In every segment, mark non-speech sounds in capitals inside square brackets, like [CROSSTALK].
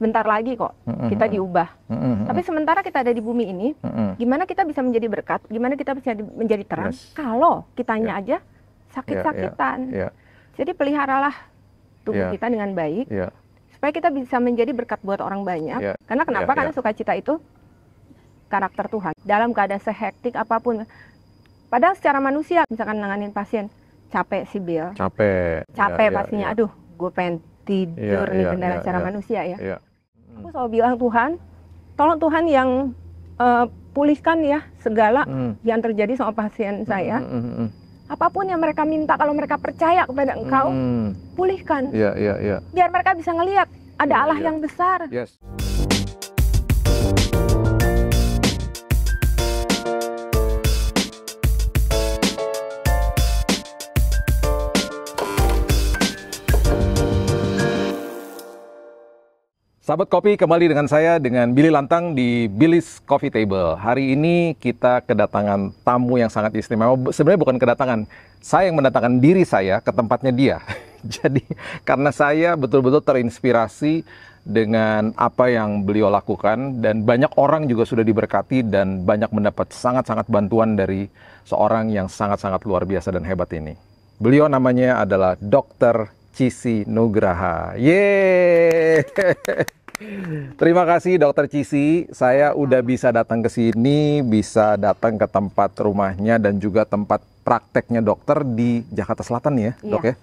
sebentar lagi kok kita diubah. Tapi sementara kita ada di bumi ini, gimana kita bisa menjadi berkat? Gimana kita bisa menjadi terang? Yes. Kalau kitanya yeah. aja sakit-sakitan. Yeah, yeah, yeah. Jadi peliharalah tubuh yeah. kita dengan baik, yeah. supaya kita bisa menjadi berkat buat orang banyak. Yeah. Karena kenapa? Yeah, Karena sukacita itu karakter Tuhan. Dalam keadaan sehektik apapun, padahal secara manusia, misalkan nanganin pasien, capek sih Bill. Capek. Capek yeah, pastinya. Yeah, yeah. Aduh, gue pengen tidur yeah, nih yeah, yeah, secara yeah. manusia ya. ya. Hmm. Aku selalu bilang Tuhan, tolong Tuhan yang uh, pulihkan ya segala hmm. yang terjadi sama pasien hmm, saya. Hmm, hmm, Apapun yang mereka minta kalau mereka percaya kepada Engkau, pulihkan. Yeah, yeah, yeah. Biar mereka bisa ngelihat ada ya, Allah ya. yang besar. Yes. Sahabat kopi kembali dengan saya dengan Billy Lantang di Billy's Coffee Table. Hari ini kita kedatangan tamu yang sangat istimewa. Sebenarnya bukan kedatangan, saya yang mendatangkan diri saya ke tempatnya dia. [LAUGHS] Jadi karena saya betul-betul terinspirasi dengan apa yang beliau lakukan dan banyak orang juga sudah diberkati dan banyak mendapat sangat-sangat bantuan dari seorang yang sangat-sangat luar biasa dan hebat ini. Beliau namanya adalah Dr. Cici Nugraha. Yeay! [LAUGHS] Terima kasih Dokter Cici. saya udah bisa datang ke sini, bisa datang ke tempat rumahnya dan juga tempat prakteknya dokter di Jakarta Selatan ya, iya. dok ya.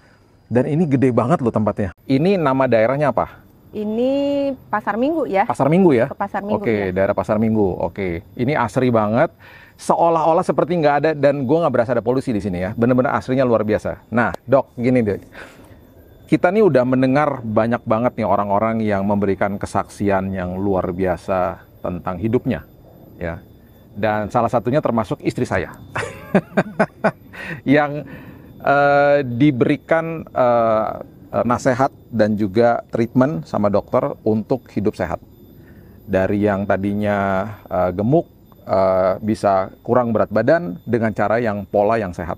Dan ini gede banget loh tempatnya. Ini nama daerahnya apa? Ini Pasar Minggu ya. Pasar Minggu ya. Ke Pasar Minggu. Oke, ya. daerah Pasar Minggu. Oke, ini asri banget. Seolah-olah seperti nggak ada dan gue nggak berasa ada polusi di sini ya. Bener-bener asrinya luar biasa. Nah, dok, gini deh kita nih udah mendengar banyak banget nih orang-orang yang memberikan kesaksian yang luar biasa tentang hidupnya, ya. Dan salah satunya termasuk istri saya, [LAUGHS] yang uh, diberikan uh, eh, nasihat dan juga treatment sama dokter untuk hidup sehat. Dari yang tadinya uh, gemuk bisa kurang berat badan dengan cara yang pola yang sehat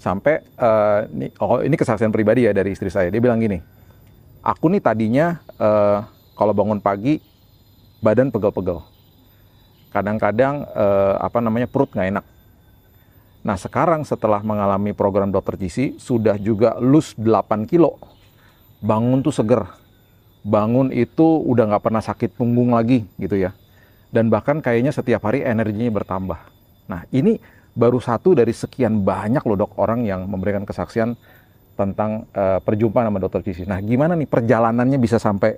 sampai uh, ini, oh ini kesaksian pribadi ya dari istri saya. Dia bilang gini, aku nih tadinya uh, kalau bangun pagi badan pegel-pegel, kadang-kadang uh, apa namanya perut nggak enak. Nah sekarang setelah mengalami program dokter GC sudah juga loose 8 kilo, bangun tuh seger, bangun itu udah nggak pernah sakit punggung lagi gitu ya, dan bahkan kayaknya setiap hari energinya bertambah. Nah ini baru satu dari sekian banyak loh dok orang yang memberikan kesaksian tentang uh, perjumpaan sama dokter Cici. Nah, gimana nih perjalanannya bisa sampai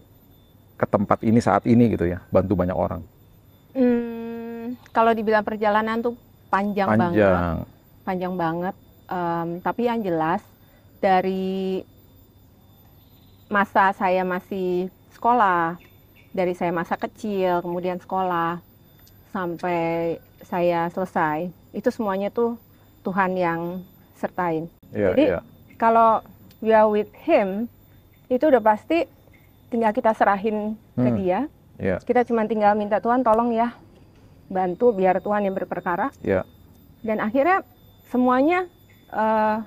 ke tempat ini saat ini gitu ya, bantu banyak orang? Hmm, kalau dibilang perjalanan tuh panjang, panjang. banget, panjang banget. Um, tapi yang jelas dari masa saya masih sekolah, dari saya masa kecil, kemudian sekolah sampai saya selesai itu semuanya tuh Tuhan yang sertain. Yeah, Jadi yeah. kalau we are with Him itu udah pasti tinggal kita serahin hmm. ke Dia. Yeah. Kita cuma tinggal minta Tuhan tolong ya bantu biar Tuhan yang berperkara. Yeah. Dan akhirnya semuanya uh,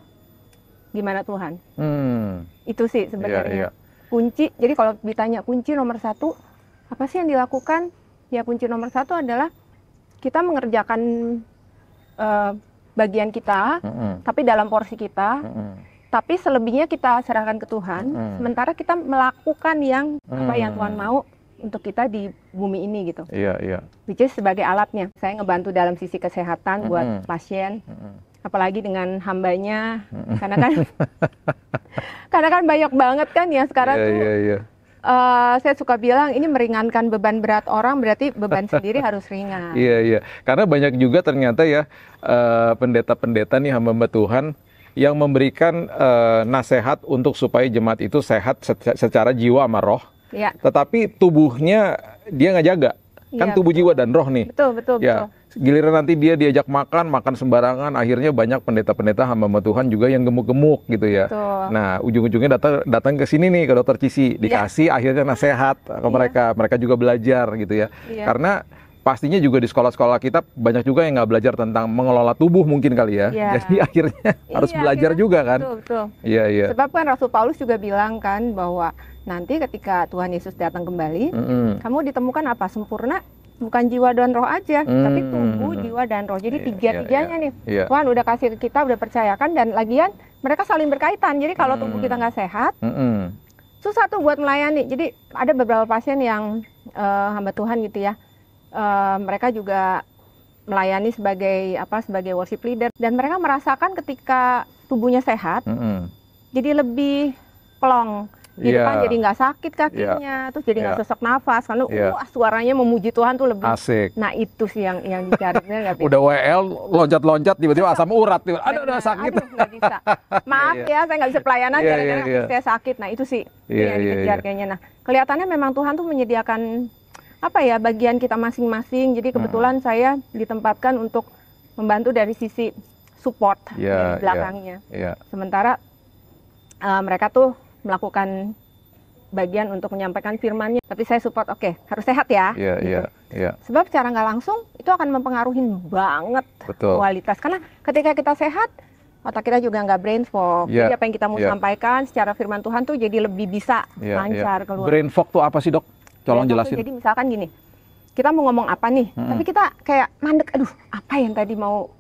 gimana Tuhan? Hmm. Itu sih sebenarnya yeah, yeah. kunci. Jadi kalau ditanya kunci nomor satu apa sih yang dilakukan? Ya kunci nomor satu adalah kita mengerjakan uh, bagian kita, mm -hmm. tapi dalam porsi kita. Mm -hmm. Tapi selebihnya kita serahkan ke Tuhan. Mm -hmm. Sementara kita melakukan yang mm -hmm. apa yang Tuhan mau untuk kita di bumi ini gitu. Iya, iya. Which is sebagai alatnya. Saya ngebantu dalam sisi kesehatan mm -hmm. buat pasien. Mm -hmm. Apalagi dengan hambanya, -hmm. karena kan [LAUGHS] [LAUGHS] karena kan banyak banget kan ya sekarang yeah, tuh. Yeah, yeah uh, saya suka bilang ini meringankan beban berat orang berarti beban sendiri [LAUGHS] harus ringan. Iya iya, karena banyak juga ternyata ya eh, pendeta-pendeta uh, nih hamba-hamba Tuhan yang memberikan uh, eh, nasihat untuk supaya jemaat itu sehat secara jiwa sama roh. Iya. Tetapi tubuhnya dia nggak jaga kan iya, tubuh jiwa dan roh nih. Betul, betul, ya. betul. Giliran nanti dia diajak makan, makan sembarangan, akhirnya banyak pendeta-pendeta hamba Tuhan juga yang gemuk-gemuk gitu ya. Betul. Nah, ujung-ujungnya datang datang ke sini nih ke dokter Cisi, iya. dikasih ya. akhirnya nasihat ke ya. mereka, mereka juga belajar gitu ya. ya. Karena pastinya juga di sekolah-sekolah kita banyak juga yang nggak belajar tentang mengelola tubuh mungkin kali ya. ya. Jadi [LAUGHS] akhirnya iya, harus belajar juga kan. Betul, betul. Iya, iya. Sebab kan Rasul Paulus juga bilang kan bahwa nanti ketika Tuhan Yesus datang kembali, mm -hmm. kamu ditemukan apa? Sempurna bukan jiwa dan roh aja, -hmm. tapi mm. tubuh, jiwa dan roh. Jadi yeah, tiga-tiganya yeah, iya. nih. Yeah. Tuhan udah kasih kita, udah percayakan dan lagian mereka saling berkaitan. Jadi kalau tubuh kita mm. nggak sehat, -hmm. susah tuh buat melayani. Jadi ada beberapa pasien yang uh, hamba Tuhan gitu ya Eh, mereka juga melayani sebagai apa sebagai worship leader dan mereka merasakan ketika tubuhnya sehat mm -hmm. jadi lebih plong di yeah. depan jadi nggak sakit iya. kakinya yeah. terus jadi nggak yeah. sesak nafas kalau iya. yeah. wah suaranya memuji Tuhan tuh lebih asik nah itu sih yang yang dicari udah WL loncat-loncat tiba-tiba asam urat tiba tiba ada udah sakit aduh, bisa. [LAUGHS] Iya, maaf yeah, ya saya nggak bisa pelayanan karena yeah, yeah. saya sakit nah itu sih yeah, yang yeah, dikejar yeah. kayaknya nah kelihatannya memang Tuhan tuh menyediakan apa ya bagian kita masing-masing. Jadi kebetulan hmm. saya ditempatkan untuk membantu dari sisi support yeah, di ya. belakangnya. Yeah, yeah. Sementara uh, mereka tuh melakukan bagian untuk menyampaikan firmannya tapi saya support oke okay, harus sehat ya yeah, gitu. yeah, yeah. sebab secara nggak langsung itu akan mempengaruhi banget Betul. kualitas karena ketika kita sehat otak kita juga nggak brain fog yeah, jadi apa yang kita mau yeah. sampaikan secara firman Tuhan tuh jadi lebih bisa yeah, ya. lancar yeah. keluar brain fog tuh apa sih dok tolong jelasin jadi misalkan gini kita mau ngomong apa nih hmm. tapi kita kayak mandek aduh apa yang tadi mau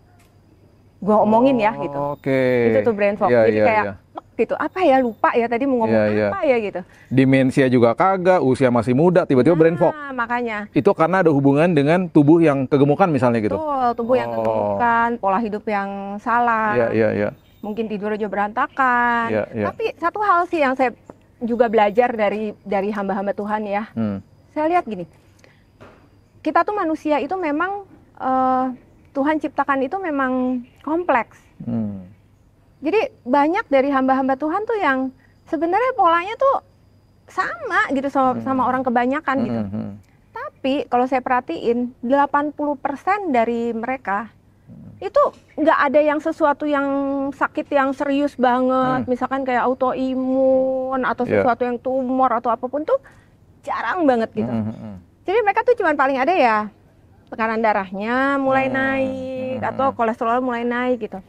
gue omongin ya gitu oh, oke okay. itu tuh brain fog yeah, jadi yeah, kayak yeah gitu apa ya lupa ya tadi mau ngomong yeah, iya. apa ya gitu dimensia juga kagak usia masih muda tiba-tiba nah, brain fog makanya itu karena ada hubungan dengan tubuh yang kegemukan misalnya gitu Betul, tubuh oh. yang kegemukan pola hidup yang salah yeah, yeah, yeah. mungkin tidur aja berantakan yeah, yeah. tapi satu hal sih yang saya juga belajar dari dari hamba-hamba Tuhan ya. Hmm. Saya lihat gini, kita tuh manusia itu memang uh, Tuhan ciptakan itu memang kompleks. Hmm. Jadi banyak dari hamba-hamba Tuhan tuh yang sebenarnya polanya tuh sama gitu sama, hmm. sama orang kebanyakan gitu. Hmm. hmm, hmm. Tapi kalau saya perhatiin 80% dari mereka itu nggak ada yang sesuatu yang sakit yang serius banget hmm. misalkan kayak autoimun atau iya. sesuatu yeah. yang tumor atau apapun tuh jarang banget gitu hmm, hmm, hmm, jadi mereka tuh cuman paling ada ya tekanan darahnya mulai hmm. naik hmm. atau hmm. kolesterol mulai naik gitu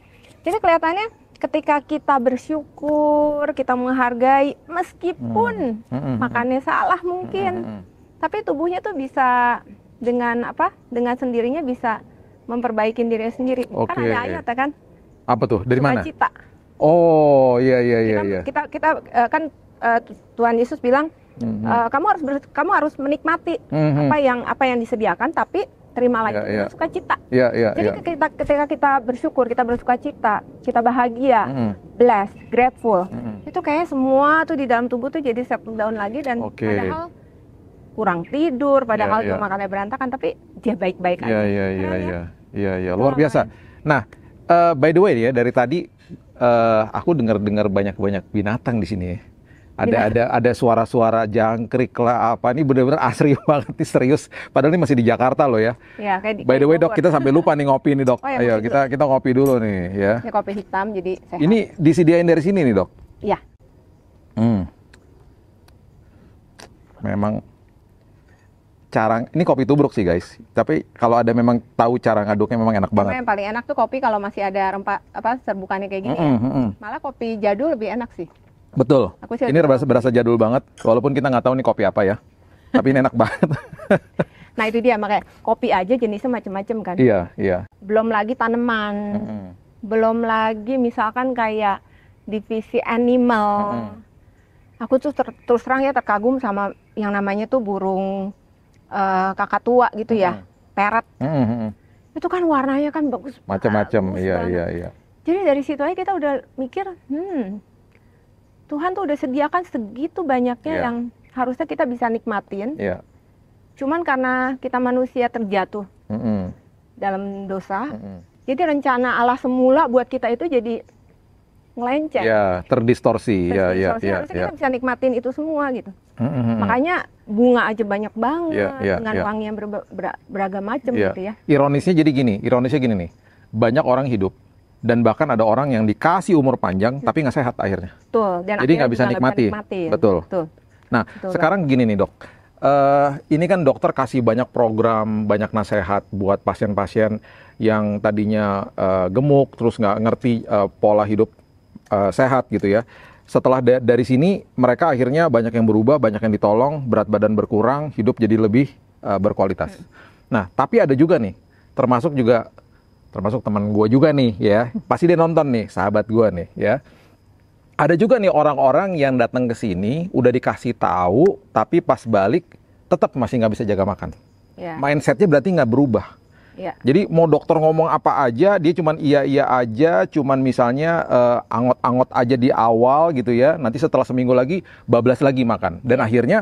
jadi kelihatannya ketika kita bersyukur kita menghargai meskipun Hmm. makannya salah mungkin hmm. tapi tubuhnya tuh bisa dengan apa dengan sendirinya bisa memperbaiki diri sendiri. Okay. Kan ada ayat ya kan? Apa tuh? Dari Suka mana? Cita. Oh, iya iya iya kan iya. Kita kita eh, kan eh, Tuhan Yesus bilang mm-hmm. kamu harus kamu harus menikmati mm-hmm. apa yang apa yang disediakan tapi terimalah yeah, itu iya, yeah. Iya. sukacita. Yeah, yeah, Jadi yeah. kita ketika kita bersyukur, kita cita kita bahagia, mm-hmm. blessed, grateful. Mm-hmm. Itu kayaknya semua tuh di dalam tubuh tuh jadi settle down lagi dan okay. padahal kurang tidur, padahal yeah, yeah. makannya berantakan tapi dia baik-baik iya, aja. Iya iya ya? iya iya. Iya iya luar biasa. Nah uh, by the way ya dari tadi uh, aku dengar dengar banyak banyak binatang di sini. Ya. Ada ada ada suara-suara jangkrik lah apa ini benar-benar asri [LAUGHS] banget nih serius. Padahal ini masih di Jakarta loh ya. ya kayak di, by the way dok kita sampai lupa nih ngopi nih dok. Oh, ya, Ayo kita kita ngopi dulu nih ya. Ini kopi hitam jadi sehat. Ini disediain dari sini nih dok. Iya. Hmm. Memang cara ini kopi tubruk sih guys. Tapi kalau ada memang tahu cara ngaduknya memang enak banget. Yang paling enak tuh kopi kalau masih ada rempah apa serbukannya kayak gini. Mm -hmm. ya. Malah kopi jadul lebih enak sih. Betul. Aku ini berasa, berasa jadul banget walaupun kita nggak tahu nih kopi apa ya. Tapi ini enak [LAUGHS] banget. nah, itu dia makanya kopi aja jenisnya macam-macam kan. Iya, iya. Belum lagi tanaman. Mm -hmm. Belum lagi misalkan kayak divisi animal. Mm -hmm. Aku tuh ter terus terang ya terkagum sama yang namanya tuh burung uh, kakak tua gitu ya, hmm. peret. Hmm. Itu kan warnanya kan bagus. Macam-macam, iya iya iya. Jadi dari situ aja kita udah mikir, hmm, Tuhan tuh udah sediakan segitu banyaknya yeah. yang harusnya kita bisa nikmatin. Yeah. Cuman karena kita manusia terjatuh mm -hmm. dalam dosa, mm -hmm. jadi rencana Allah semula buat kita itu jadi ngelenceng. Ya, yeah, terdistorsi. Iya, iya, terdistorsi, ya, yeah, ya, yeah, harusnya iya. kita bisa nikmatin itu semua gitu. Mm-hmm. Makanya bunga aja banyak banget yeah, yeah, dengan yeah. wangi yang ber- ber- beragam macam yeah. gitu ya. Ironisnya jadi gini, ironisnya gini nih. Banyak orang hidup dan bahkan ada orang yang dikasih umur panjang hmm. tapi nggak sehat akhirnya. Betul. Dan jadi nggak bisa nikmati. Betul. Betul. Nah, Betul, sekarang gini nih, Dok. Uh, ini kan dokter kasih banyak program, banyak nasihat buat pasien-pasien yang tadinya uh, gemuk terus nggak ngerti uh, pola hidup uh, sehat gitu ya setelah da dari sini mereka akhirnya banyak yang berubah, banyak yang ditolong, berat badan berkurang, hidup jadi lebih uh, berkualitas. Nah, tapi ada juga nih, termasuk juga termasuk teman gue juga nih ya, pasti dia nonton nih, sahabat gue nih ya. Ada juga nih orang-orang yang datang ke sini udah dikasih tahu, tapi pas balik tetap masih nggak bisa jaga makan. Yeah. Mindsetnya berarti nggak berubah Ya. Jadi mau dokter ngomong apa aja, dia cuman iya-iya aja, cuman misalnya eh, angot-angot uh, aja di awal gitu ya. Nanti setelah seminggu lagi bablas lagi makan. Dan iya. akhirnya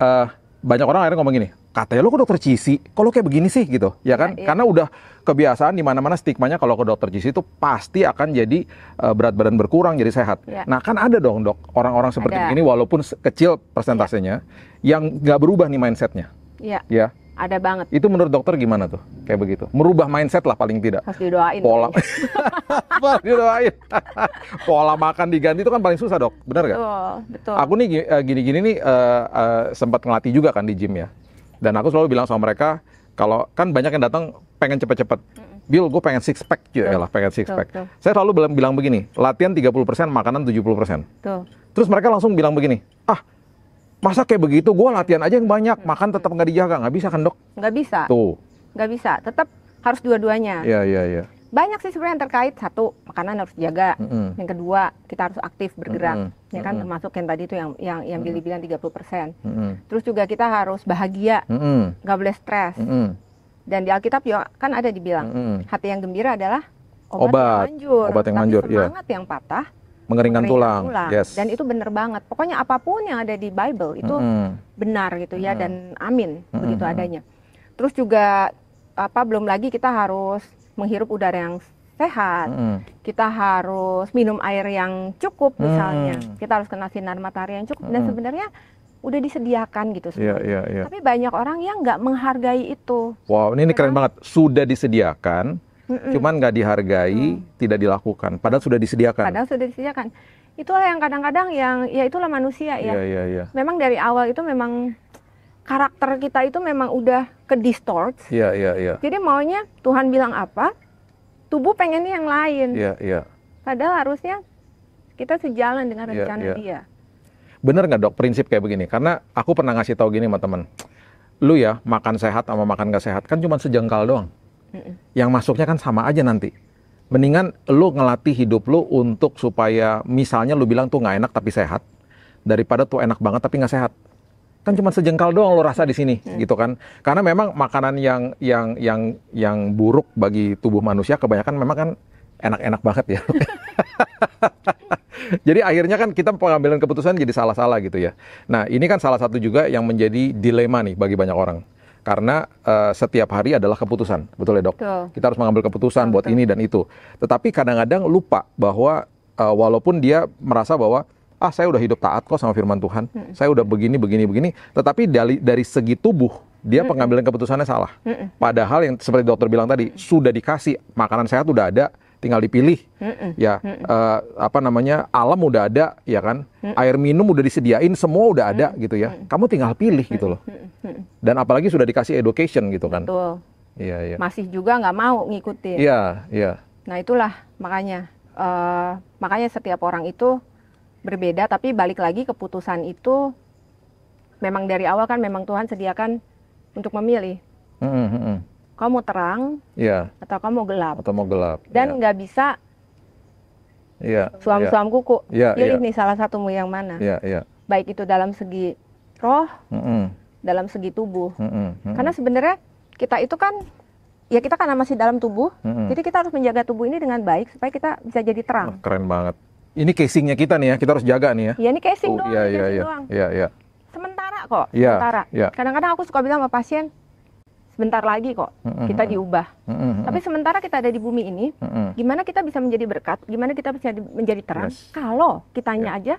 uh, banyak orang akhirnya ngomong gini, katanya lo ke dokter Cisi, kalau kayak begini sih gitu, ya kan? Ya, ya. Karena udah kebiasaan di mana-mana stigmanya kalau ke dokter Cisi itu pasti akan jadi uh, berat badan berkurang, jadi sehat. Ya. Nah kan ada dong dok orang-orang seperti ada. ini walaupun kecil persentasenya iya. yang nggak berubah nih mindsetnya, iya. ya. ya ada banget. Itu menurut dokter gimana tuh? Kayak begitu. Merubah mindset lah paling tidak. Harus didoain. Pola. [LAUGHS] Harus didoain. [LAUGHS] Pola makan diganti itu kan paling susah dok. Benar nggak? Betul, betul. Aku nih eh, gini-gini nih uh, uh, sempat ngelatih juga kan di gym ya. Dan aku selalu bilang sama mereka, kalau kan banyak yang datang pengen cepet-cepet. Bill, gue pengen six pack juga lah, pengen six pack. Tuh, Saya selalu bilang, bilang begini, latihan 30%, makanan 70%. Tuh. Terus mereka langsung bilang begini, ah masa kayak begitu gue latihan aja yang banyak makan tetap nggak dijaga nggak bisa kan dok nggak bisa tuh nggak bisa tetap harus dua-duanya iya iya iya banyak sih sebenarnya yang terkait satu makanan harus jaga mm -hmm. yang kedua kita harus aktif bergerak mm -hmm. ya kan mm -hmm. termasuk yang tadi itu yang yang yang mm-hmm. bilang tiga puluh persen terus juga kita harus bahagia nggak mm -hmm. boleh stres mm -hmm. dan di Alkitab ya kan ada dibilang mm -hmm. hati yang gembira adalah obat, obat yang manjur obat yang manjur iya. semangat yang patah mengeringkan, tulang. tulang. Yes. Dan itu benar banget. Pokoknya apapun yang ada di Bible itu mm -hmm. benar gitu ya mm -hmm. dan amin mm -hmm. begitu adanya. Terus juga apa belum lagi kita harus menghirup udara yang sehat. Mm. Kita harus minum air yang cukup misalnya. Mm. Kita harus kena sinar matahari yang cukup mm. dan sebenarnya udah disediakan gitu iya, sebenarnya. Yeah, yeah, yeah. Tapi banyak orang yang nggak menghargai itu. Wow, ini, ini keren banget. Sudah disediakan, Mm-mm. cuman nggak dihargai, mm. tidak dilakukan. Padahal sudah disediakan. Padahal sudah disediakan. Itulah yang kadang-kadang yang ya itulah manusia ya. Yeah, yeah, yeah. Memang dari awal itu memang karakter kita itu memang udah ke distort. Iya yeah, iya yeah, iya. Yeah. Jadi maunya Tuhan bilang apa, tubuh pengennya yang lain. Iya yeah, iya. Yeah. Padahal harusnya kita sejalan dengan iya, rencana yeah, yeah. dia. Bener nggak dok prinsip kayak begini? Karena aku pernah ngasih tau gini sama temen. Lu ya makan sehat sama makan gak sehat kan cuma sejengkal doang yang masuknya kan sama aja nanti. Mendingan lu ngelatih hidup lu untuk supaya misalnya lu bilang tuh nggak enak tapi sehat daripada tuh enak banget tapi nggak sehat kan cuma sejengkal doang lo rasa di sini hmm. gitu kan karena memang makanan yang yang yang yang buruk bagi tubuh manusia kebanyakan memang kan enak-enak banget ya [LAUGHS] jadi akhirnya kan kita pengambilan keputusan jadi salah-salah gitu ya nah ini kan salah satu juga yang menjadi dilema nih bagi banyak orang karena uh, setiap hari adalah keputusan, betul ya dok. Betul. Kita harus mengambil keputusan betul. buat ini dan itu. Tetapi kadang-kadang lupa bahwa uh, walaupun dia merasa bahwa ah saya udah hidup taat kok sama firman Tuhan, mm -mm. saya udah begini begini begini, tetapi dari dari segi tubuh dia pengambilan keputusannya salah. Padahal yang seperti dokter bilang tadi sudah dikasih makanan sehat udah ada, tinggal dipilih. Ya uh, apa namanya alam udah ada, ya kan, air minum udah disediain, semua udah ada gitu ya. Kamu tinggal pilih gitu loh. Hmm. dan apalagi sudah dikasih education gitu kan Betul. Iya, iya. masih juga nggak mau ngikutin iya iya nah itulah makanya uh, makanya setiap orang itu berbeda tapi balik lagi keputusan itu memang dari awal kan memang Tuhan sediakan untuk memilih Mm hmm, Kau kamu terang yeah. atau kamu gelap atau mau gelap dan iya. nggak yeah. bisa yeah. Iya. suam-suam yeah. kuku yeah, pilih yeah. nih salah satumu yang mana yeah, yeah. baik itu dalam segi roh mm -hmm dalam segi tubuh. Mm -hmm. Karena sebenarnya kita itu kan ya kita karena masih dalam tubuh, mm -hmm. jadi kita harus menjaga tubuh ini dengan baik supaya kita bisa jadi terang. Oh, keren banget. Ini casingnya kita nih ya, kita harus jaga nih ya. Iya ini casing oh, doang, iya, iya, iya, doang. Iya, iya. Sementara kok, iya, sementara. kadang iya. Kadang-kadang aku suka bilang sama pasien, sebentar lagi kok mm -hmm. kita diubah. Mm -hmm. Tapi sementara kita ada di bumi ini, mm -hmm. gimana kita bisa menjadi berkat, gimana kita bisa menjadi terang, yes. kalau kitanya yeah. aja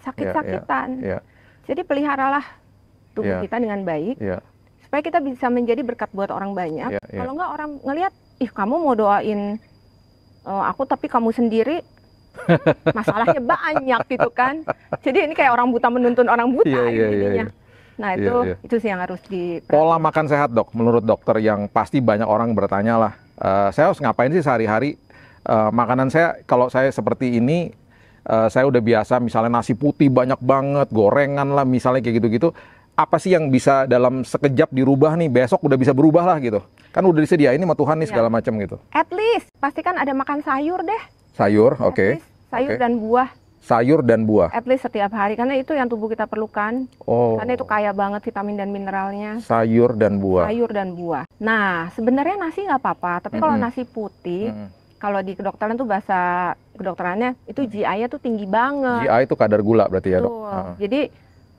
sakit-sakitan. Yeah, yeah, yeah. Jadi peliharalah tubuh yeah. kita dengan baik yeah. supaya kita bisa menjadi berkat buat orang banyak yeah, yeah. kalau nggak orang ngelihat ih kamu mau doain uh, aku tapi kamu sendiri [LAUGHS] masalahnya banyak gitu kan jadi ini kayak orang buta menuntun orang buta yeah, yeah, yeah, yeah. Iya. nah iya, itu yeah, yeah. itu sih yang harus di pola makan sehat dok menurut dokter yang pasti banyak orang bertanya lah uh, saya harus ngapain sih sehari-hari uh, makanan saya kalau saya seperti ini uh, saya udah biasa misalnya nasi putih banyak banget, gorengan lah misalnya kayak gitu-gitu apa sih yang bisa dalam sekejap dirubah nih besok udah bisa berubah lah gitu kan udah disediain nih sama Tuhan nih iya. segala macam gitu at least pasti kan ada makan sayur deh sayur oke okay. sayur okay. dan buah sayur dan buah at least setiap hari karena itu yang tubuh kita perlukan oh. karena itu kaya banget vitamin dan mineralnya sayur dan buah sayur dan buah nah sebenarnya nasi nggak apa-apa tapi mm -hmm. kalau nasi putih mm -hmm kalau di kedokteran tuh bahasa kedokterannya itu GI-nya tuh tinggi banget. GI itu kadar gula berarti ya, Dok. Ah. Jadi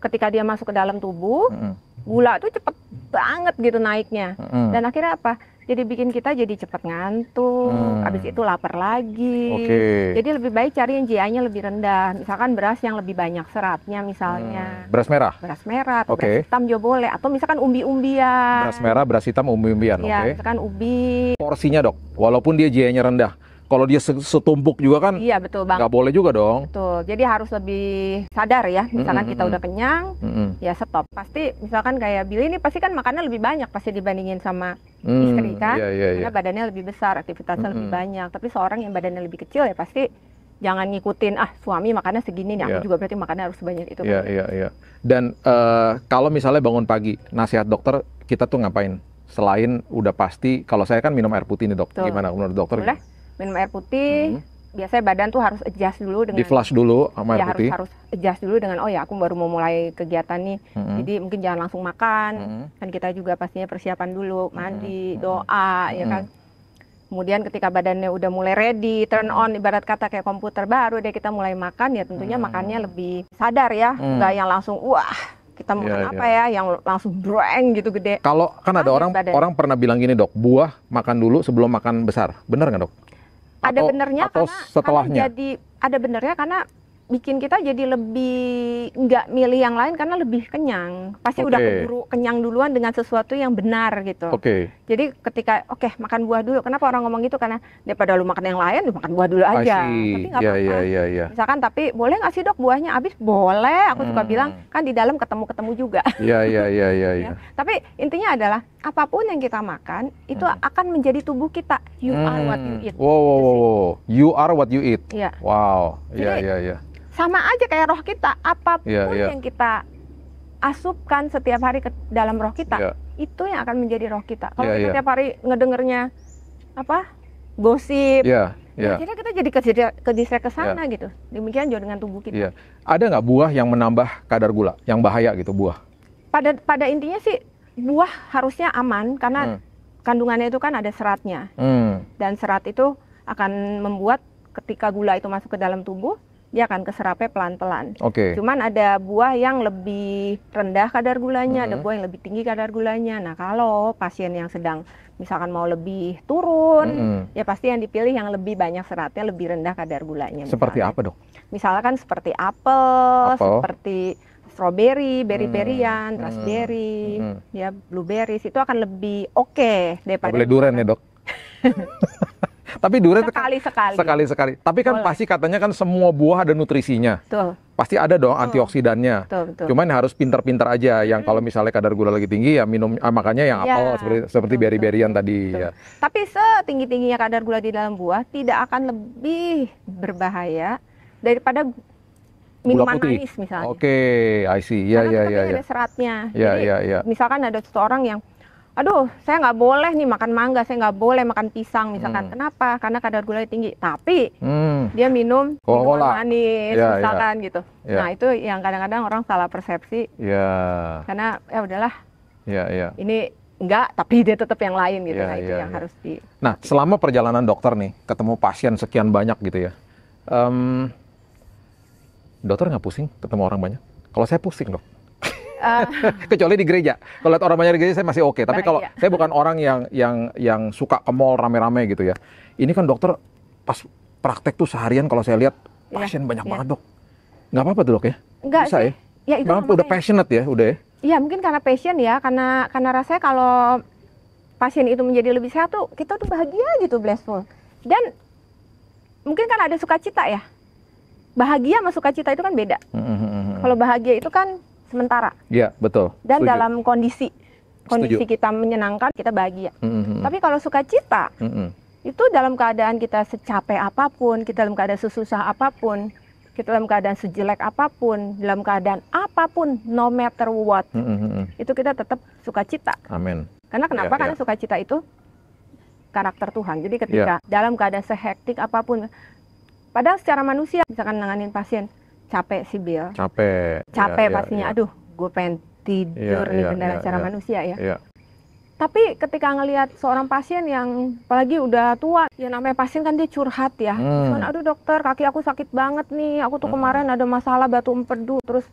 ketika dia masuk ke dalam tubuh mm. gula tuh cepet banget gitu naiknya mm. dan akhirnya apa jadi bikin kita jadi cepet ngantuk, hmm. habis itu lapar lagi. Okay. Jadi lebih baik cari yang GI-nya lebih rendah. Misalkan beras yang lebih banyak seratnya misalnya. Hmm. Beras merah? Beras merah, atau okay. beras hitam juga boleh. Atau misalkan umbi-umbian. Beras merah, beras hitam, umbi-umbian. Ya, okay. misalkan ubi. Porsinya dok, walaupun dia GI-nya rendah, kalau dia setumpuk juga kan iya betul bang nggak boleh juga dong betul jadi harus lebih sadar ya misalnya mm -hmm. kita udah kenyang mm -hmm. ya stop pasti misalkan kayak Billy ini pasti kan makannya lebih banyak pasti dibandingin sama mm, istri kan yeah, yeah, iya. karena badannya lebih besar aktivitasnya mm -hmm. lebih banyak tapi seorang yang badannya lebih kecil ya pasti jangan ngikutin ah suami makannya segini nih yeah. aku iya. juga berarti makannya harus sebanyak itu iya iya iya dan uh, kalau misalnya bangun pagi nasihat dokter kita tuh ngapain selain udah pasti kalau saya kan minum air putih nih dok Tuh. gimana menurut dokter Boleh? minum air putih hmm. biasanya badan tuh harus adjust dulu dengan di flash dulu sama iya, air ya, putih harus harus adjust dulu dengan oh ya aku baru mau mulai kegiatan nih hmm. jadi mungkin jangan langsung makan hmm. kan kita juga pastinya persiapan dulu mandi hmm. doa ya hmm. ya kan Kemudian ketika badannya udah mulai ready, turn on ibarat kata kayak komputer baru deh kita mulai makan ya tentunya hmm. makannya lebih sadar ya, hmm. nggak yang langsung wah kita makan yeah, apa yeah. ya yang langsung breng gitu gede. Kalau kan ada orang badan. orang pernah bilang gini dok, buah makan dulu sebelum makan besar, benar nggak dok? ada benernya atau karena, setelahnya karena jadi ada benernya karena bikin kita jadi lebih nggak milih yang lain karena lebih kenyang pasti okay. udah keburu kenyang duluan dengan sesuatu yang benar gitu oke okay. Jadi ketika oke okay, makan buah dulu. Kenapa orang ngomong gitu? Karena daripada lu makan yang lain, lu makan buah dulu aja. Tapi nggak iya, apa-apa. Yeah, yeah, yeah. Misalkan tapi boleh nggak sih dok buahnya habis? Boleh. Aku hmm. suka bilang kan di dalam ketemu-ketemu juga. Iya iya iya iya, [LAUGHS] ya. iya. Tapi intinya adalah apapun yang kita makan itu hmm. akan menjadi tubuh kita. You hmm. are what you hmm. eat. Wow gitu wow wow. You are what you eat. Yeah. Wow. Iya iya iya. Sama aja kayak roh kita. Iya, apapun yeah, yeah. yang kita asupkan setiap hari ke dalam roh kita. Yeah itu yang akan menjadi roh kita. Kalau yeah, kita yeah. tiap hari ngedengernya apa gosip, yeah, yeah. akhirnya kita jadi kedistrek ke sana yeah. gitu. Demikian juga dengan tubuh kita. Yeah. Ada nggak buah yang menambah kadar gula, yang bahaya gitu buah? Pada pada intinya sih buah harusnya aman karena hmm. kandungannya itu kan ada seratnya, hmm. dan serat itu akan membuat ketika gula itu masuk ke dalam tubuh dia akan keserapnya pelan-pelan. Oke. Okay. Cuman ada buah yang lebih rendah kadar gulanya, mm -hmm. ada buah yang lebih tinggi kadar gulanya. Nah, kalau pasien yang sedang misalkan mau lebih turun, mm -hmm. ya pasti yang dipilih yang lebih banyak seratnya, lebih rendah kadar gulanya. Seperti misalnya. apa, Dok? Misalkan seperti apel, apel. seperti strawberry, berry-berian, hmm. raspberry, hmm. ya blueberries itu akan lebih oke okay daripada Boleh durian ya, Dok. [LAUGHS] Tapi durian kan sekali sekali. Sekali sekali. Tapi kan Boleh. pasti katanya kan semua buah ada nutrisinya. Betul. Pasti ada dong betul. antioksidannya. Betul, betul. Cuman harus pinter-pinter aja. Yang hmm. kalau misalnya kadar gula lagi tinggi ya minum ah, makanya yang ya, apel seperti seperti beri yang tadi betul. ya. Tapi setinggi-tingginya kadar gula di dalam buah tidak akan lebih berbahaya daripada minuman manis misalnya. Oke, okay, I see. Ya, Karena ya, kan ya, ya. ada seratnya. Ya, Jadi, ya, ya. misalkan ada seseorang yang aduh saya nggak boleh nih makan mangga saya nggak boleh makan pisang misalkan hmm. kenapa karena kadar gula tinggi tapi hmm. dia minum Kola-kola. cola manis yeah, ya. misalkan yeah. gitu yeah. nah itu yang kadang-kadang orang salah persepsi yeah. karena ya udahlah yeah, yeah. ini enggak tapi dia tetap yang lain gitu yeah, nah itu yeah, yang yeah. harus di nah selama perjalanan dokter nih ketemu pasien sekian banyak gitu ya um, dokter nggak pusing ketemu orang banyak kalau saya pusing dok Eh, [LAUGHS] Kecuali di gereja. Kalau lihat orang banyak di gereja saya masih oke. Okay. Tapi kalau ya. saya bukan orang yang yang yang suka ke mall rame-rame gitu ya. Ini kan dokter pas praktek tuh seharian kalau saya lihat iya, pasien yeah. banyak yeah. banget dok. Nggak apa-apa tuh dok ya? Nggak Bisa sih. ya? Ya itu udah passionate ya, udah ya? Iya mungkin karena passion ya, karena karena rasanya kalau pasien itu menjadi lebih sehat tuh kita tuh bahagia gitu blessful. Dan mungkin kan ada sukacita ya. Bahagia sama sukacita itu kan beda. Mm -hmm. Kalau bahagia itu kan sementara. Iya, betul. Dan Setuju. dalam kondisi kondisi Setuju. kita menyenangkan, kita bahagia. Mm -hmm. Tapi kalau sukacita, mm -hmm. itu dalam keadaan kita secapek apapun, kita dalam keadaan sesusah apapun, kita dalam keadaan sejelek apapun, dalam keadaan apapun, no matter what, mm -hmm. itu kita tetap sukacita. Amin. Karena kenapa? Yeah, iya. Karena sukacita itu karakter Tuhan. Jadi ketika yeah. dalam keadaan sehektik apapun, padahal secara manusia misalkan nanganin pasien, capek sih Bill capek capek ya, pastinya ya, ya. aduh gue pengen tidur ya, nih ya, ya, cara ya, manusia ya. ya tapi ketika ngelihat seorang pasien yang apalagi udah tua ya namanya pasien kan dia curhat ya hmm. cuman aduh dokter kaki aku sakit banget nih aku tuh hmm. kemarin ada masalah batu empedu terus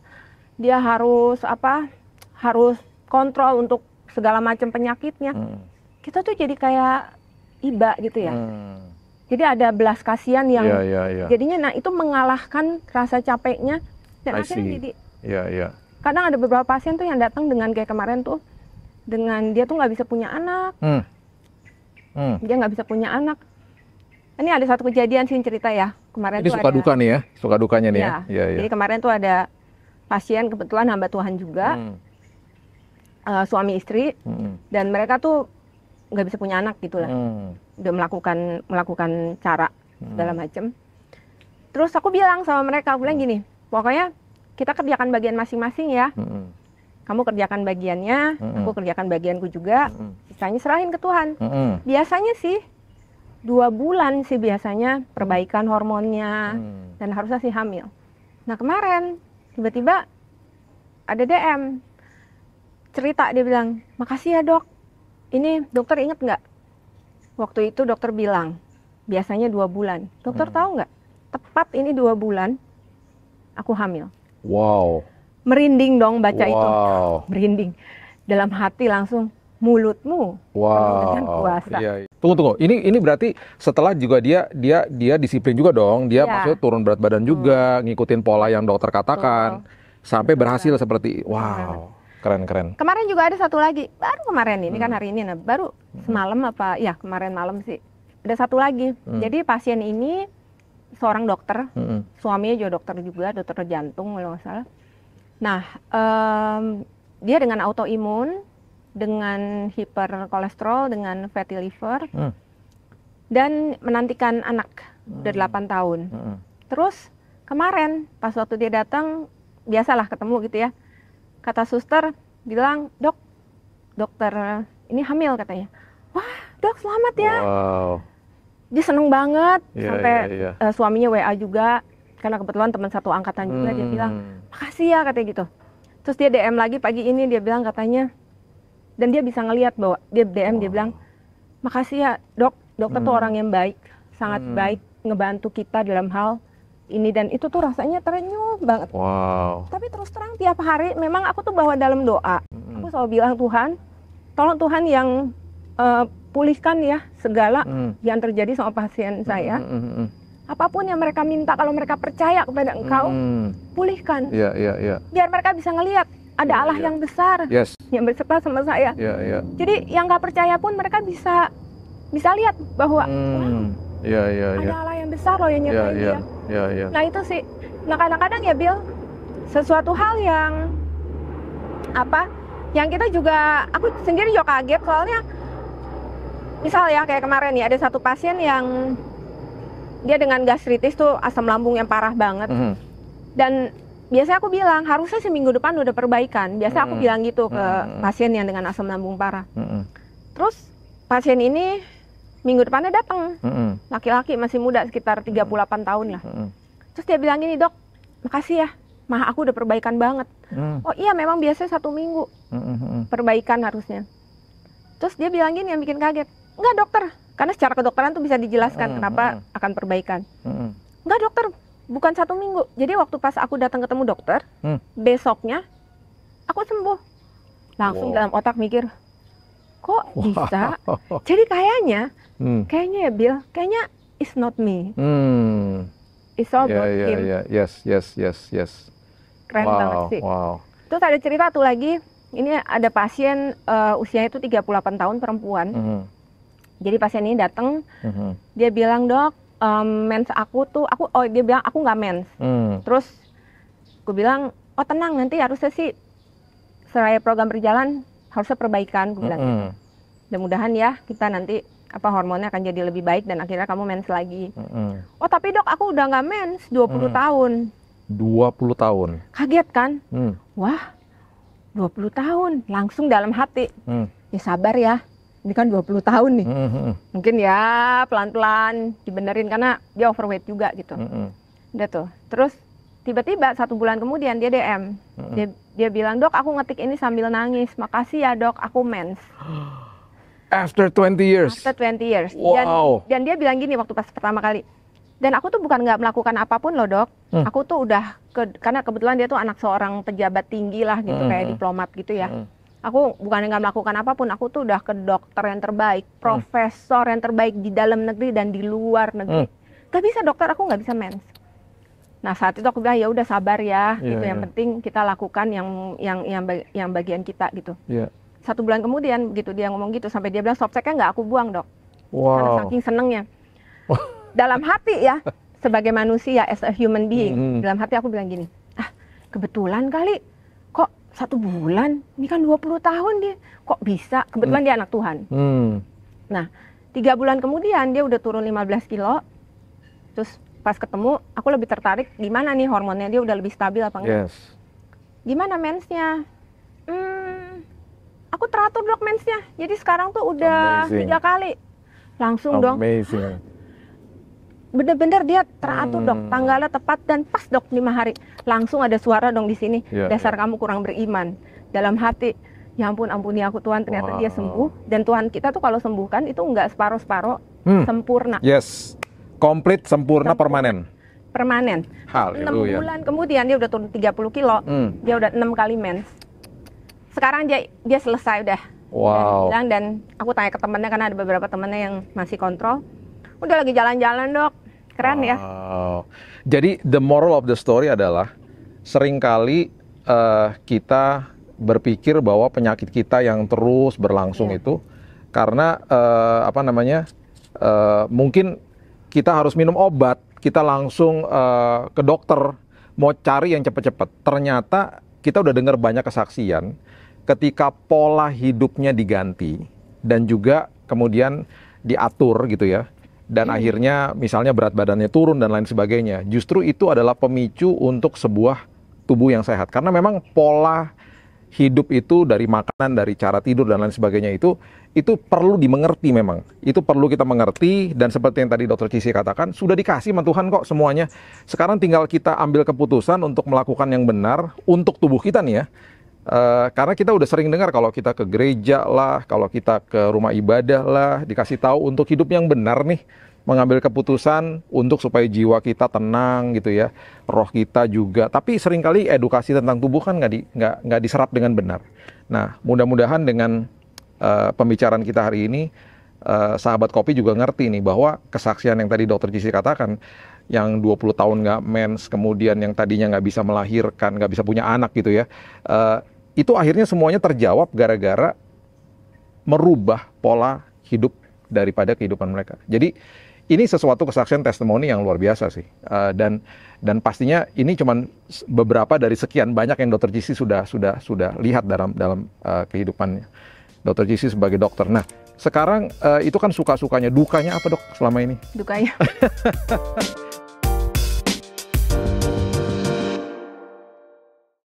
dia harus apa harus kontrol untuk segala macam penyakitnya hmm. kita tuh jadi kayak iba gitu ya hmm jadi ada belas kasihan yang yeah, yeah, yeah. jadinya nah itu mengalahkan rasa capeknya dan I akhirnya jadi yeah, yeah. kadang ada beberapa pasien tuh yang datang dengan kayak kemarin tuh dengan dia tuh nggak bisa punya anak hmm. Hmm. dia nggak bisa punya anak ini ada satu kejadian sih cerita ya kemarin ini suka ada, duka nih ya suka dukanya nih ya, ya. Yeah, yeah. jadi kemarin tuh ada pasien kebetulan hamba Tuhan juga hmm. uh, suami istri hmm. dan mereka tuh nggak bisa punya anak gitulah hmm udah melakukan melakukan cara hmm. segala macem terus aku bilang sama mereka aku bilang hmm. gini pokoknya kita kerjakan bagian masing-masing ya hmm. kamu kerjakan bagiannya hmm. aku kerjakan bagianku juga hmm. sisanya serahin ke Tuhan biasanya sih dua bulan sih biasanya perbaikan hormonnya dan harusnya sih hamil nah kemarin tiba-tiba ada DM cerita dia bilang makasih ya dok ini dokter inget nggak waktu itu dokter bilang biasanya dua bulan. Dokter hmm. tahu nggak? Tepat ini dua bulan aku hamil. Wow. Merinding dong baca wow. itu. [LAUGHS] Merinding. Dalam hati langsung mulutmu. Wow. Puasa. Iya, iya. Tunggu tunggu. Ini ini berarti setelah juga dia dia dia disiplin juga dong. Dia iya. maksudnya turun berat badan juga, hmm. ngikutin pola yang dokter katakan Betul. sampai berhasil Betul. seperti wow. Betul Keren keren. Kemarin juga ada satu lagi, baru kemarin ini kan hmm. kan hari ini, nah baru hmm. semalam apa? Ya kemarin malam sih. Ada satu lagi. Hmm. Jadi pasien ini seorang dokter, hmm. suaminya juga dokter juga, dokter jantung kalau nggak salah. Nah um, dia dengan autoimun, dengan hiperkolesterol, dengan fatty liver, hmm. dan menantikan anak hmm. udah 8 tahun. Hmm. Terus kemarin pas waktu dia datang biasalah ketemu gitu ya kata suster bilang dok dokter ini hamil katanya wah dok selamat ya wow. dia seneng banget yeah, sampai yeah, yeah. Uh, suaminya wa juga karena kebetulan teman satu angkatan juga dia hmm. bilang makasih ya katanya gitu terus dia dm lagi pagi ini dia bilang katanya dan dia bisa ngelihat bahwa dia dm wow. dia bilang makasih ya dok dokter hmm. tuh orang yang baik sangat hmm. baik ngebantu kita dalam hal ini dan itu tuh rasanya terenyuh banget. Wow. Tapi terus terang tiap hari memang aku tuh bawa dalam doa. Mm. Aku selalu bilang Tuhan, tolong Tuhan yang uh, pulihkan ya segala mm. yang terjadi sama pasien mm. saya. Mm. Apapun yang mereka minta kalau mereka percaya kepada Engkau, hmm. pulihkan. Iya, yeah, iya, yeah, iya. Yeah. Biar mereka bisa ngelihat ada ya, Allah ya. yang besar yes. yang berserta sama saya. Iya, iya. Jadi yang nggak percaya pun mereka bisa bisa lihat bahwa hmm. wow, yeah, ya, ada Allah yang besar loh yang nyertai dia ya, ya. nah itu sih nah kadang-kadang ya Bill sesuatu hal yang apa yang kita juga aku sendiri juga kaget soalnya misal ya kayak kemarin ya ada satu pasien yang dia dengan gastritis tuh asam lambung yang parah banget mm -hmm. dan biasanya aku bilang harusnya seminggu depan udah perbaikan biasa mm -hmm. aku mm-hmm. bilang gitu ke mm -hmm. pasien yang dengan asam lambung parah mm -hmm. terus pasien ini minggu depannya datang mm-hmm. laki-laki masih muda sekitar 38 mm-hmm. tahun lah mm-hmm. terus dia bilang gini dok makasih ya mah aku udah perbaikan banget mm. oh iya memang biasanya satu minggu mm-hmm. perbaikan harusnya terus dia bilang gini yang bikin kaget enggak dokter karena secara kedokteran tuh bisa dijelaskan mm-hmm. kenapa akan perbaikan mm-hmm. enggak dokter bukan satu minggu jadi waktu pas aku datang ketemu dokter mm. besoknya aku sembuh langsung wow. dalam otak mikir kok wow. bisa? [LAUGHS] Jadi kayaknya, hmm. kayaknya ya Bill, kayaknya it's not me. Hmm. It's all yeah, about yeah, him. Yeah. Yes, yes, yes, yes. Keren wow, banget sih. Wow. Terus ada cerita tuh lagi, ini ada pasien uh, usianya itu 38 tahun perempuan. Mm -hmm. Jadi pasien ini datang, mm -hmm. dia bilang dok, um, mens aku tuh, aku oh dia bilang aku nggak mens. Mm. Terus aku bilang, oh tenang nanti harusnya sih seraya program berjalan harusnya perbaikan gue bilang mm -hmm. gitu mudah-mudahan ya kita nanti apa hormonnya akan jadi lebih baik dan akhirnya kamu mens lagi. Mm -hmm. Oh tapi dok aku udah nggak mens 20 mm. tahun. 20 tahun. Kaget kan? Mm. Wah 20 tahun langsung dalam hati. Mm. Ya sabar ya. Ini kan 20 tahun nih. Mm -hmm. Mungkin ya pelan-pelan dibenerin karena dia overweight juga gitu. Mm -hmm. Udah tuh. Terus tiba-tiba satu bulan kemudian dia DM. Mm -hmm. Dia dia bilang, dok aku ngetik ini sambil nangis. Makasih ya dok, aku mens. After 20 years? After 20 years. Wow. Dan, dan dia bilang gini waktu pas pertama kali, dan aku tuh bukan nggak melakukan apapun loh dok. Hmm. Aku tuh udah, ke, karena kebetulan dia tuh anak seorang pejabat tinggi lah gitu, hmm. kayak diplomat gitu ya. Hmm aku bukan nggak melakukan apapun aku tuh udah ke dokter yang terbaik hmm. profesor yang terbaik di dalam negeri dan di luar negeri hmm. nggak Gak bisa dokter aku nggak bisa mens Nah saat itu aku bilang ya udah sabar ya, yeah, gitu. Yang yeah. penting kita lakukan yang yang yang yang bagian kita gitu. Yeah. Satu bulan kemudian gitu dia ngomong gitu sampai dia bilang stop seknya nggak aku buang dok, wow. karena saking senengnya. [LAUGHS] Oh. dalam hati ya sebagai manusia as a human being mm -hmm. dalam hati aku bilang gini, ah kebetulan kali kok satu bulan ini kan 20 tahun dia kok bisa kebetulan mm. dia anak Tuhan. Mm. Nah tiga bulan kemudian dia udah turun 15 kilo, terus pas ketemu aku lebih tertarik gimana nih hormonnya dia udah lebih stabil apa enggak yes. gimana mensnya hmm, aku teratur dok mensnya jadi sekarang tuh udah tiga kali langsung Amazing. dong bener-bener dia teratur hmm. dok tanggalnya tepat dan pas dok lima hari langsung ada suara dong di sini yeah, dasar yeah. kamu kurang beriman dalam hati ya ampun ampuni aku Tuhan ternyata wow. dia sembuh dan Tuhan kita tuh kalau sembuhkan itu enggak separuh-separuh hmm. sempurna yes komplit sempurna Sampur. permanen permanen enam ya. bulan kemudian dia udah turun 30 kilo hmm. dia udah enam kali mens sekarang dia dia selesai udah wow. dan dan aku tanya ke temennya karena ada beberapa temennya yang masih kontrol udah lagi jalan-jalan dok keren ya. wow. ya jadi the moral of the story adalah seringkali uh, kita berpikir bahwa penyakit kita yang terus berlangsung yeah. itu karena uh, apa namanya uh, mungkin kita harus minum obat, kita langsung uh, ke dokter mau cari yang cepat-cepat. Ternyata kita udah dengar banyak kesaksian ketika pola hidupnya diganti dan juga kemudian diatur gitu ya. Dan hmm. akhirnya misalnya berat badannya turun dan lain sebagainya. Justru itu adalah pemicu untuk sebuah tubuh yang sehat karena memang pola hidup itu dari makanan, dari cara tidur dan lain sebagainya itu itu perlu dimengerti memang. Itu perlu kita mengerti dan seperti yang tadi Dokter Cici katakan sudah dikasih sama Tuhan kok semuanya. Sekarang tinggal kita ambil keputusan untuk melakukan yang benar untuk tubuh kita nih ya. Uh, karena kita udah sering dengar kalau kita ke gereja lah, kalau kita ke rumah ibadah lah, dikasih tahu untuk hidup yang benar nih mengambil keputusan untuk supaya jiwa kita tenang gitu ya, roh kita juga. Tapi seringkali edukasi tentang tubuh kan nggak di, diserap dengan benar. Nah, mudah-mudahan dengan uh, pembicaraan kita hari ini, uh, sahabat kopi juga ngerti nih bahwa kesaksian yang tadi dokter Cici katakan, yang 20 tahun nggak mens, kemudian yang tadinya nggak bisa melahirkan, nggak bisa punya anak gitu ya, uh, itu akhirnya semuanya terjawab gara-gara merubah pola hidup daripada kehidupan mereka. Jadi ini sesuatu kesaksian testimoni yang luar biasa sih uh, dan dan pastinya ini cuma beberapa dari sekian banyak yang dokter Cici sudah sudah sudah lihat dalam dalam uh, kehidupannya dokter Cici sebagai dokter nah sekarang uh, itu kan suka sukanya dukanya apa dok selama ini dukanya [LAUGHS]